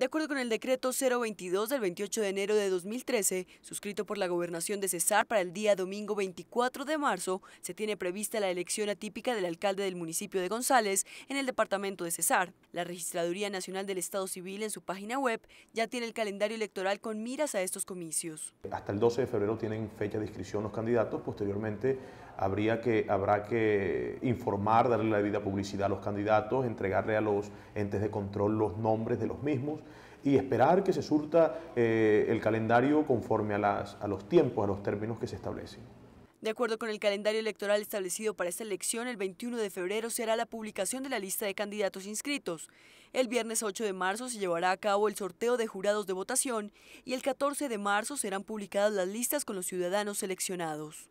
De acuerdo con el decreto 022 del 28 de enero de 2013, suscrito por la gobernación de Cesar para el día domingo 24 de marzo, se tiene prevista la elección atípica del alcalde del municipio de González en el departamento de Cesar. La Registraduría Nacional del Estado Civil en su página web ya tiene el calendario electoral con miras a estos comicios. Hasta el 12 de febrero tienen fecha de inscripción los candidatos, posteriormente habría que, habrá que informar, darle la debida publicidad a los candidatos, entregarle a los entes de control los nombres de los mismos y esperar que se surta eh, el calendario conforme a, los tiempos, a los términos que se establecen. De acuerdo con el calendario electoral establecido para esta elección, el 21 de febrero será la publicación de la lista de candidatos inscritos. El viernes 8 de marzo se llevará a cabo el sorteo de jurados de votación y el 14 de marzo serán publicadas las listas con los ciudadanos seleccionados.